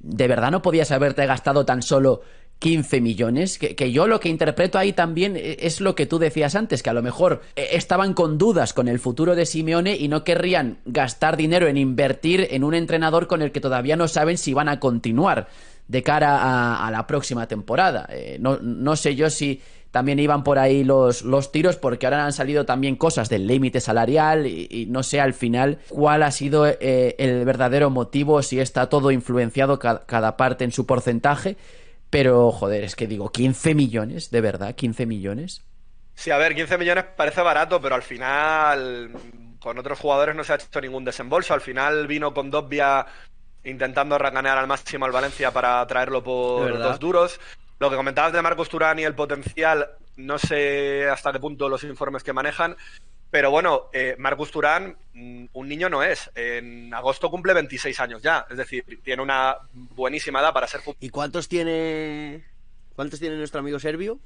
¿de verdad no podías haberte gastado tan solo 15 millones, que, yo lo que interpreto ahí también eh, es lo que tú decías antes, que a lo mejor eh, estaban con dudas con el futuro de Simeone y no querrían gastar dinero en invertir en un entrenador con el que todavía no saben si van a continuar de cara a, la próxima temporada. Eh, no, no sé yo si también iban por ahí los, los, tiros porque ahora han salido también cosas del límite salarial y, no sé al final cuál ha sido el verdadero motivo, si está todo influenciado cada parte en su porcentaje pero, joder, es que digo, 15 millones, de verdad, 15 millones. Sí, a ver, 15 millones parece barato, pero al final con otros jugadores no se ha hecho ningún desembolso. Al final vino con Dobbia intentando rancanear al máximo al Valencia para traerlo por dos duros. Lo que comentabas de Marcos Turán y el potencial, no sé hasta qué punto los informes que manejan, pero bueno, eh, Marcus Turán, mm, un niño no es. En agosto cumple 26 años ya. Es decir, tiene una buenísima edad para ser ¿Y cuántos tiene, cuántos tiene nuestro amigo serbio?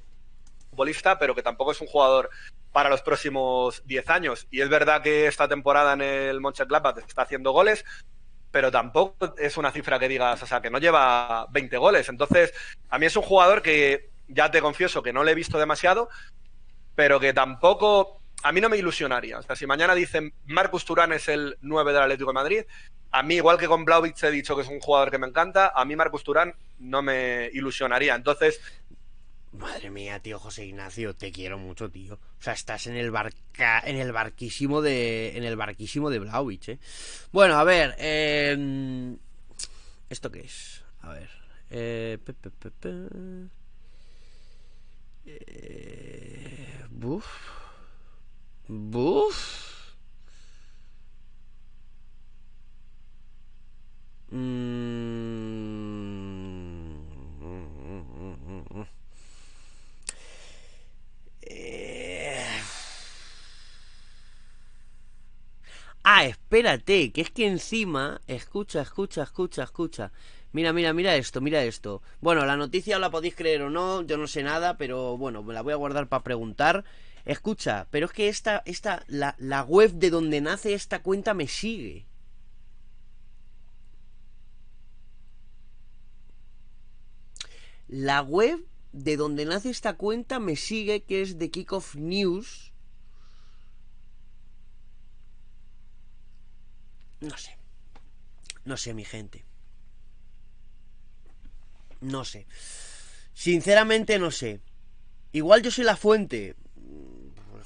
Futbolista, pero que tampoco es un jugador para los próximos 10 años. Y es verdad que esta temporada en el Mönchengladbach está haciendo goles, pero tampoco es una cifra que digas, o sea, que no lleva 20 goles. Entonces, a mí es un jugador que ya te confieso que no le he visto demasiado, pero que tampoco a mí no me ilusionaría. O sea, si mañana dicen Marcus Turán es el 9 del Atlético de Madrid, a mí, igual que con Blaovic he dicho que es un jugador que me encanta, a mí Marcus Turán no me ilusionaría. Entonces. Madre mía, tío José Ignacio, te quiero mucho, tío. O sea, estás en el barca, en el barquísimo de. En el barquísimo de Blaovic, eh. Bueno, a ver. Em, ¿Esto qué es? A ver. Eh. eh buf. Buf. Mm. Eh. Ah, espérate, que es que encima, escucha, escucha, escucha, escucha. Mira, mira, mira esto, mira esto. Bueno, la noticia la podéis creer o no, yo no sé nada, pero bueno, me la voy a guardar para preguntar. Escucha, pero es que esta, esta, la, web de donde nace esta cuenta me sigue. La web de donde nace esta cuenta me sigue, que es de Kickoff News. No sé. No sé, mi gente. No sé. Sinceramente no sé. Igual yo soy la fuente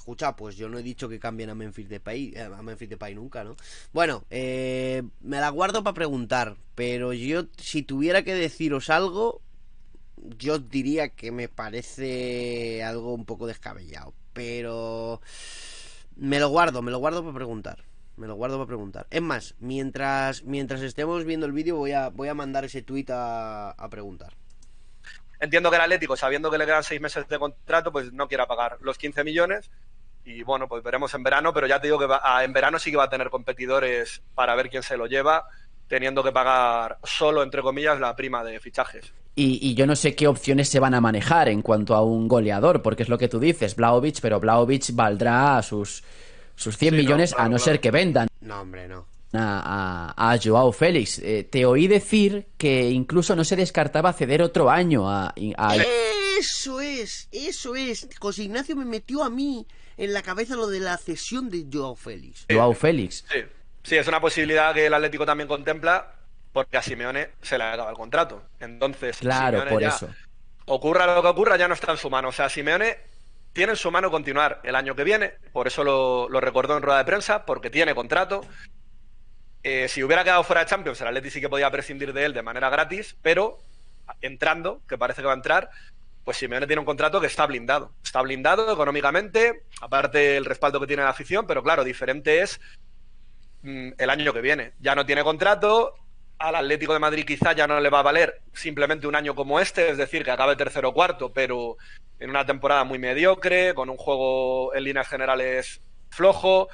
escucha, pues yo no he dicho que cambien a Memphis país eh, a Memphis país nunca, ¿no? Bueno, eh, me la guardo para preguntar, pero yo si tuviera que deciros algo, yo diría que me parece algo un poco descabellado, pero me lo guardo, me lo guardo para preguntar. Me lo guardo para preguntar. Es más, mientras, mientras estemos viendo el vídeo, voy a, voy a mandar ese tuit a, a preguntar entiendo que el Atlético, sabiendo que le quedan seis meses de contrato, pues no quiera pagar los 15 millones y bueno, pues veremos en verano, pero ya te digo que va, ah, en verano sí que va a tener competidores para ver quién se lo lleva, teniendo que pagar solo, entre comillas, la prima de fichajes. Y, yo no sé qué opciones se van a manejar en cuanto a un goleador, porque es lo que tú dices, Blaovic, pero Blaovic valdrá sus, sus 100 millones a no ser que vendan. No, hombre, no. A, a, Joao Félix. Eh, te oí decir que incluso no se descartaba ceder otro año a... a... Eso es, eso es. José Ignacio me metió a mí en la cabeza lo de la cesión de Joao Félix. Joao Félix. Sí. es una posibilidad que el Atlético también contempla porque a Simeone se le acaba el contrato. Entonces, claro, por eso. Ocurra lo que ocurra, ya no está en su mano. O sea, Simeone tiene en su mano continuar el año que viene, por eso lo, recordó en rueda de prensa, porque tiene contrato. Eh, si hubiera quedado fuera de Champions, el Atlético sí que podía prescindir de él de manera gratis, pero entrando, que parece que va a entrar, pues Simeone tiene un contrato que está blindado. Está blindado económicamente, aparte el respaldo que tiene la afición, pero claro, diferente es mm, el año que viene. Ya no tiene contrato, al Atlético de Madrid quizá ya no le va a valer simplemente un año como este, es decir, que acabe tercero o cuarto, pero en una temporada muy mediocre, con un juego en líneas generales flojo.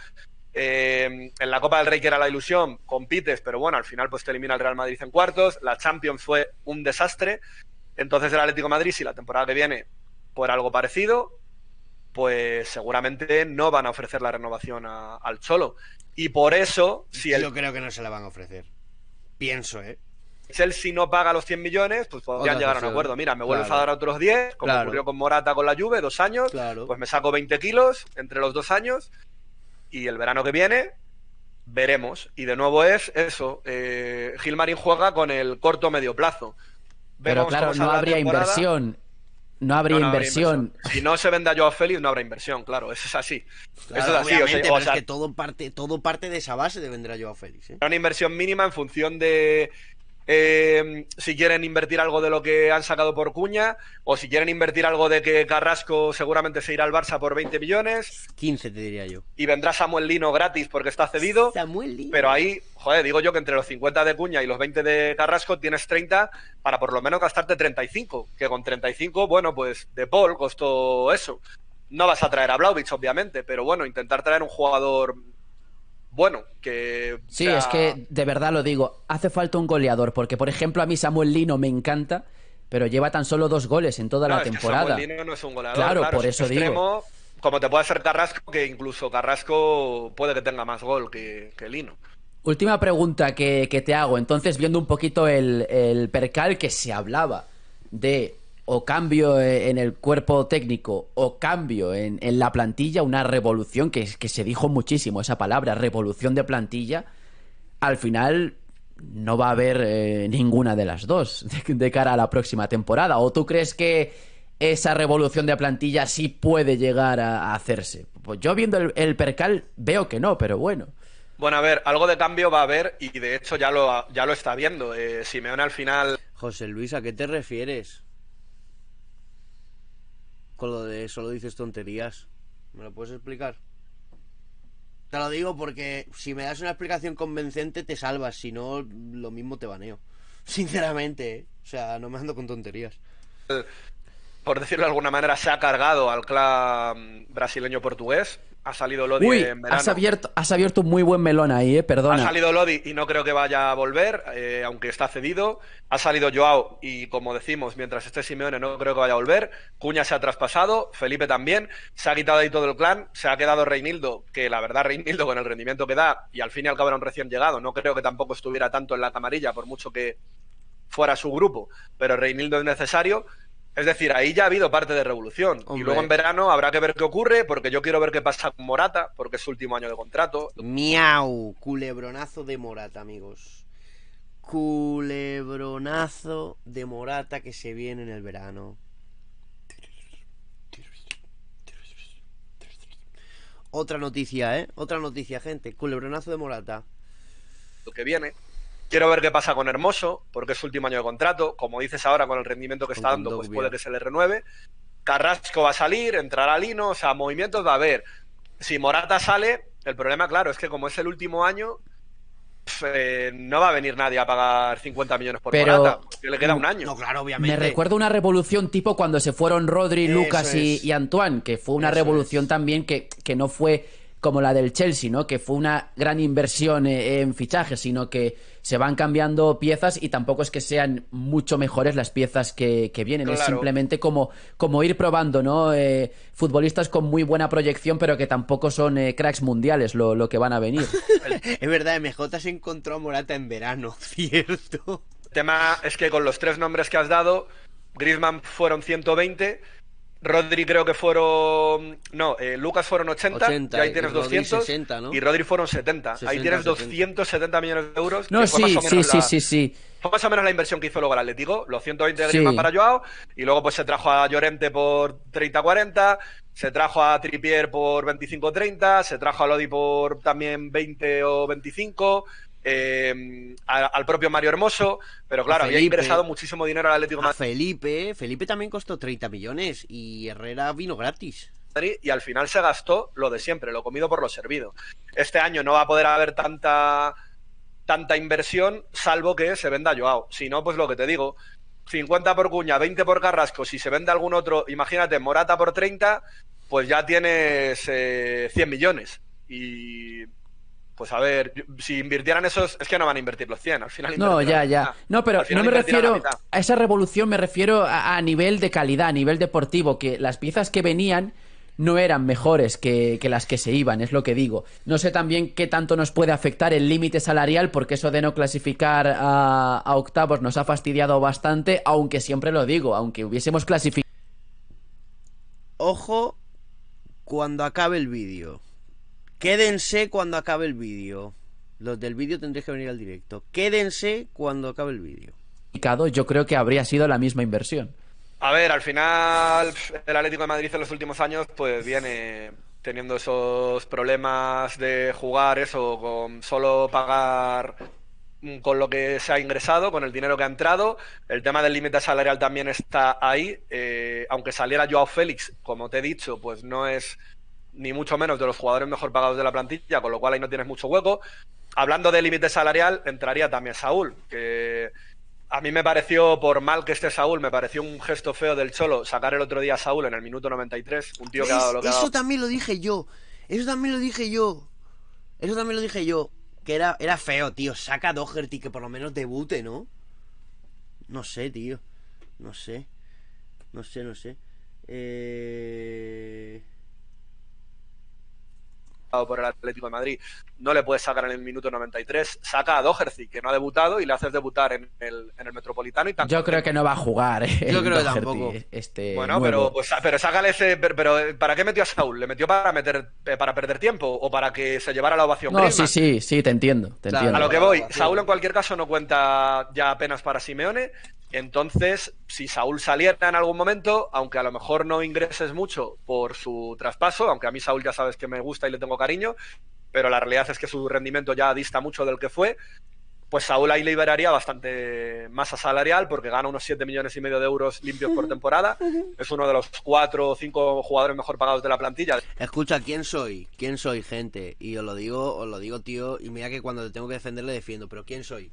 Eh, en la Copa del Rey, que era la ilusión, compites, pero bueno, al final pues te elimina el Real Madrid en cuartos. La Champions fue un desastre. Entonces el Atlético Madrid, si la temporada que viene por algo parecido, pues seguramente no van a ofrecer la renovación al Cholo. Y por eso, si él Yo creo que no se la van a ofrecer. Pienso, ¿eh? si no paga los 100 millones, pues podrían llegar a un acuerdo. Mira, me vuelves a dar otros 10, como ocurrió con Morata con la Juve, dos años, pues me saco 20 kilos entre los dos años y el verano que viene veremos. Y de nuevo es eso, eh, Gilmarín juega con el corto medio plazo. Pero claro, no habría inversión. No habría, inversión. Si no se vende a Joao Félix, no habrá inversión, claro, eso es así. eso es así. O sea, que todo parte, todo parte de esa base de vender a Joao Félix. ¿eh? Una inversión mínima en función de, Em, si quieren invertir algo de lo que han sacado por Cuña, o si quieren invertir algo de que Carrasco seguramente se irá al Barça por 20 millones. 15 te diría yo. Y vendrá Samuel Lino gratis porque está cedido. Samuel Pero ahí, joder, digo yo que entre los 50 de Cuña y los 20 de Carrasco tienes 30 para por lo menos gastarte 35. Que con 35, bueno, pues de Paul costó eso. No vas a traer a Blauwich obviamente, pero bueno, intentar traer un jugador bueno, que... Sí, es que de verdad lo digo, hace falta un goleador, porque por ejemplo a mí Samuel Lino me encanta, pero lleva tan solo dos goles en toda la temporada. Samuel Lino no es un goleador. Claro, por eso digo. Como te puede hacer Carrasco, que incluso Carrasco puede que tenga más gol que, Lino. Última pregunta que, te hago, entonces viendo un poquito el percal que se hablaba de o cambio eh, en el cuerpo técnico o cambio en, la plantilla, una revolución, que, que se dijo muchísimo esa palabra, revolución de plantilla, al final no va a haber eh, ninguna de las dos [laughs] de, cara a la próxima temporada. ¿O tú crees que esa revolución de plantilla sí puede llegar a, hacerse? Pues yo viendo el, percal veo que no, pero bueno. Bueno, a ver, algo de cambio va a haber y de hecho ya lo, ya lo está viendo. Eh, al final... José Luis, ¿a qué te refieres? con lo de solo dices tonterías. ¿Me lo puedes explicar? Te lo digo porque si me das una explicación convencente te salvas, si no, lo mismo te baneo. [laughs] Sinceramente, ¿eh? o sea, no me ando con tonterías. Eh, por decirlo de alguna manera, se ha cargado al clan brasileño-portugués. Ha salido Lodi en verano. Has abierto, has abierto un muy buen melón ahí, eh, perdona. Ha salido Lodi y no creo que vaya a volver, eh, aunque está cedido. Ha salido Joao y, como decimos, mientras esté Simeone no creo que vaya a volver. Cuña se ha traspasado, Felipe también. Se ha quitado ahí todo el clan. Se ha quedado Reinildo, que la verdad Reinildo con el rendimiento que da y al fin y al cabo era un recién llegado. No creo que tampoco estuviera tanto en la camarilla, por mucho que fuera su grupo. Pero Reinildo es necesario. Es decir, ahí ya ha habido parte de revolución. Y luego en verano habrá que ver qué ocurre, porque yo quiero ver qué pasa con Morata, porque es su último año de contrato. Miau, culebronazo de Morata, amigos. Culebronazo de Morata que se viene en el verano. Otra noticia, ¿eh? Otra noticia, gente. Culebronazo de Morata. Lo que viene. Quiero ver qué pasa con Hermoso, porque es su último año de contrato. Como dices ahora, con el rendimiento que está dando, pues puede que se le renueve. Carrasco va a salir, entrará Lino, o sea, movimientos va a haber. Si Morata sale, el problema, claro, es que como es el último año, eh, no va a venir nadie a pagar 50 millones por Morata. Porque le queda un año. No, claro, obviamente. Me recuerda una revolución tipo cuando se fueron Rodri, Lucas y, Antoine, que fue una revolución también que, que no fue como la del Chelsea, ¿no? Que fue una gran inversión eh, en fichajes, sino que se van cambiando piezas y tampoco es que sean mucho mejores las piezas que, vienen. Es simplemente como, como ir probando, ¿no? Eh, futbolistas con muy buena proyección, pero que tampoco son eh, cracks mundiales lo, lo, que van a venir. [laughs] es verdad, MJ se encontró a Morata en verano, [laughs] cierto. El tema es que con los tres nombres que has dado, Griezmann fueron 120 Rodri creo que fueron. No, eh, Lucas fueron 80, y ahí tienes 200. ¿no? Y Rodri fueron 70. ahí tienes 270 millones de euros. No, que sí, sí, sí, sí, sí. Fue más o menos la inversión que hizo luego el Atlético. Los 120 de Griezmann para Joao. Y luego pues se trajo a Llorente por 30-40. Se trajo a Tripier por 25-30. Se trajo a Lodi por también 20 o 25. Em, al propio Mario Hermoso, pero claro, había ingresado muchísimo dinero al Atlético Madrid. Felipe, Felipe también costó 30 millones y Herrera vino gratis. Y al final se gastó lo de siempre, lo comido por lo servido. Este año no va a poder haber tanta, tanta inversión, salvo que se venda Joao. Si no, pues lo que te digo, 50 por Cuña, 20 por Carrasco, si se vende algún otro, imagínate, Morata por 30, pues ya tienes 100 eh, millones. Y pues a ver, si invirtieran esos, es que no van a invertir los 100, al final. No, ya, ya. No, pero no me refiero a esa revolución, me refiero a, nivel de calidad, a nivel deportivo, que las piezas que venían no eran mejores que, las que se iban, es lo que digo. No sé también qué tanto nos puede afectar el límite salarial, porque eso de no clasificar a octavos nos ha fastidiado bastante, aunque siempre lo digo, aunque hubiésemos clasificado... Ojo cuando acabe el vídeo Quédense cuando acabe el vídeo. Los del vídeo tendréis que venir al directo. Quédense cuando acabe el vídeo. Yo creo que habría sido la misma inversión. A ver, al final el Atlético de Madrid en los últimos años pues viene teniendo esos problemas de jugar eso con solo pagar con lo que se ha ingresado, con el dinero que ha entrado. El tema del límite salarial también está ahí. Eh, aunque saliera Joao Félix, como te he dicho, pues no es ni mucho menos de los jugadores mejor pagados de la plantilla, con lo cual ahí no tienes mucho hueco. Hablando de límite salarial, entraría también Saúl, que a mí me pareció, por mal que esté Saúl, me pareció un gesto feo del Cholo sacar el otro día a Saúl en el minuto 93, un tío que ha dado lo Eso también lo dije yo, eso también lo dije yo, eso también lo dije yo, que era, era feo, tío, saca a Doherty que por lo menos debute, ¿no? No sé, tío, no sé, no sé, no sé. Eh por el Atlético de Madrid, no le puedes sacar en el minuto 93, saca a Doherty, que no ha debutado, y le haces debutar en el, en el Metropolitano. Y Yo creo que no va a jugar. Eh, Yo creo que tampoco. Eh, este bueno, pero, pues, ah, pero sácale ese. Pero, eh, ¿para qué metió a Saúl? ¿Le metió para, meter, para perder tiempo o para que se llevara la ovación? No, sí, sí, sí, te entiendo. entiendo. A lo que voy, Saúl en cualquier caso no cuenta ya apenas para Simeone entonces, si Saúl saliera en algún momento, aunque a lo mejor no ingreses mucho por su traspaso, aunque a mí Saúl ya sabes que me gusta y le tengo cariño, pero la realidad es que su rendimiento ya dista mucho del que fue, pues Saúl ahí liberaría bastante masa salarial porque gana unos 7 millones y medio de euros limpios por temporada. Es uno de los cuatro o cinco jugadores mejor pagados de la plantilla. Escucha, ¿quién soy? ¿Quién soy, gente? Y os lo digo, os lo digo, tío, y mira que cuando te tengo que defender le defiendo, pero ¿quién soy?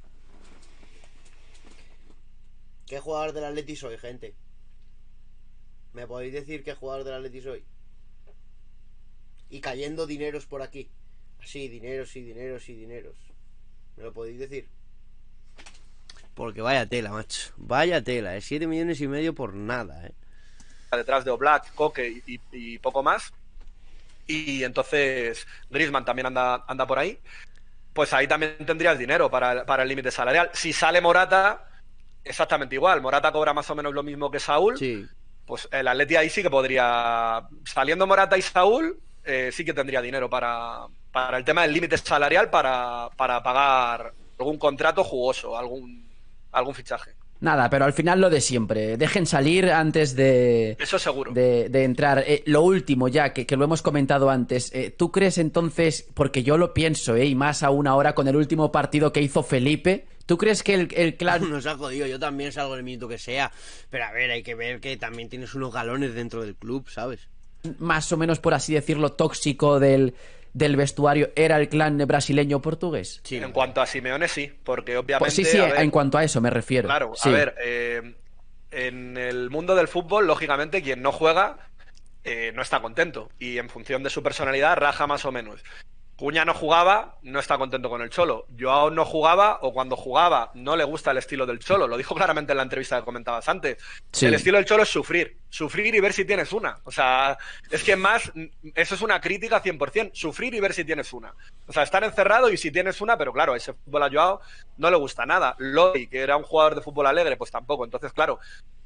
¿Qué jugador del Atleti soy, gente? ¿Me podéis decir qué jugador del Atleti soy? Y cayendo dineros por aquí. Así, dineros y dineros y dineros. ¿Me lo podéis decir? Porque vaya tela, macho. Vaya tela, ¿eh? 7 millones y medio por nada, ¿eh? Detrás de Oblak, Coque y, poco más. Y entonces grisman también anda, anda por ahí. Pues ahí también tendrías dinero para, para el límite salarial. Si sale Morata, exactamente igual. Morata cobra más o menos lo mismo que Saúl. Sí. Pues el Atleti ahí sí que podría. Saliendo Morata y Saúl, eh, sí que tendría dinero para, el tema del límite salarial para, pagar algún contrato jugoso, algún, algún fichaje. Nada, pero al final lo de siempre. Dejen salir antes de. Eso seguro. De, entrar. Eh, lo último, ya, que, lo hemos comentado antes. Eh, ¿Tú crees entonces, porque yo lo pienso, y más aún ahora con el último partido que hizo Felipe, ¿Tú crees que el, el clan... Nos ha jodido, yo también salgo del minuto que sea. Pero a ver, hay que ver que también tienes unos galones dentro del club, ¿sabes? Más o menos, por así decirlo, tóxico del, vestuario era el clan brasileño portugués. Sí, en cuanto a Simeone sí, porque obviamente... Pues sí, sí, en cuanto a eso me refiero. Claro, a ver, eh, en el mundo del fútbol, lógicamente, quien no juega eh, no está contento y en función de su personalidad raja más o menos. Cuña no jugaba, no está contento con el Cholo. Joao no jugaba o cuando jugaba no le gusta el estilo del Cholo. Lo dijo claramente en la entrevista que comentabas antes. El estilo del Cholo es sufrir. Sufrir y ver si tienes una. O sea, es que más, eso es una crítica 100%. Sufrir y ver si tienes una. O sea, estar encerrado y si tienes una, pero claro, ese fútbol a Joao no le gusta nada. Lodi, que era un jugador de fútbol alegre, pues tampoco. Entonces, claro,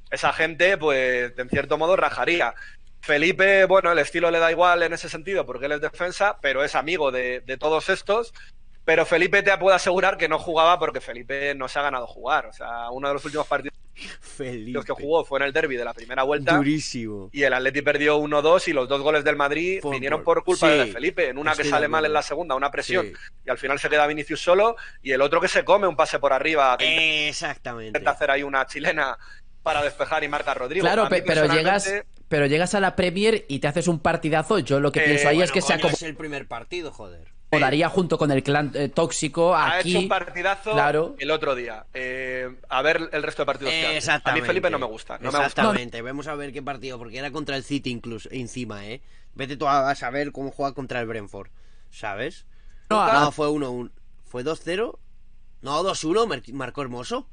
esa gente, pues, en cierto modo, rajaría. Felipe, bueno, el estilo le da igual en ese sentido porque él es defensa, pero es amigo de, todos estos. Pero Felipe te puedo asegurar que no jugaba porque Felipe no se ha ganado jugar. O sea, uno de los últimos partidos Felipe. Los que jugó fue en el derby de la primera vuelta. Durísimo. Y el Atleti perdió 1-2 y los dos goles del Madrid vinieron por culpa de Felipe. En una que sale mal en la segunda, una presión. Y al final se queda Vinicius solo. Y el otro que se come un pase por arriba. Exactamente. Intenta hacer ahí una chilena para despejar y marca Rodrigo. Claro, pero llegas, pero llegas a la Premier y te haces un partidazo. Yo lo que eh, pienso ahí es que sea como. Es el primer partido, joder. Daría junto con el clan eh, tóxico aquí. Ha hecho un partidazo el otro día. Eh, a ver el resto de partidos Exactamente. A mí Felipe no me gusta. exactamente. Vamos a ver qué partido, porque era contra el City incluso encima, ¿eh? Vete tú a, saber cómo juega contra el Brentford, ¿sabes? No, fue 1-1. ¿Fue 2-0? No, 2-1, marcó Hermoso.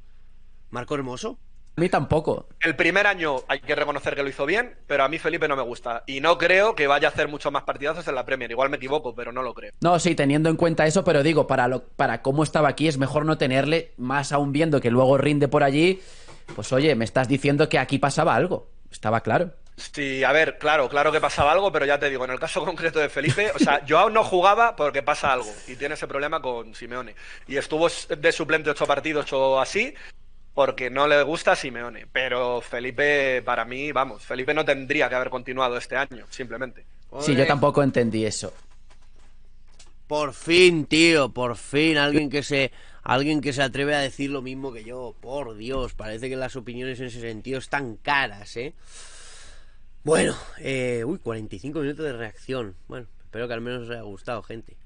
Marcó Hermoso. A mí tampoco. El primer año hay que reconocer que lo hizo bien, pero a mí Felipe no me gusta. Y no creo que vaya a hacer muchos más partidazos en la Premier. Igual me equivoco, pero no lo creo. No, sí, teniendo en cuenta eso, pero digo, para, lo, para cómo estaba aquí es mejor no tenerle, más aún viendo que luego rinde por allí. Pues oye, me estás diciendo que aquí pasaba algo. Estaba claro. Sí, a ver, claro, claro que pasaba algo, pero ya te digo, en el caso [laughs] concreto de Felipe, o sea, yo aún no jugaba porque pasa algo y tiene ese problema con Simeone. Y estuvo de suplente ocho partidos o así, porque no le gusta a Simeone. Pero Felipe, para mí, vamos, Felipe no tendría que haber continuado este año, simplemente. Sí, yo tampoco entendí eso. Por fin, tío, por fin, alguien que se alguien que se atreve a decir lo mismo que yo. Por Dios, parece que las opiniones en ese sentido están caras, ¿eh? Bueno, eh, uy, 45 minutos de reacción. Bueno, espero que al menos os haya gustado, gente.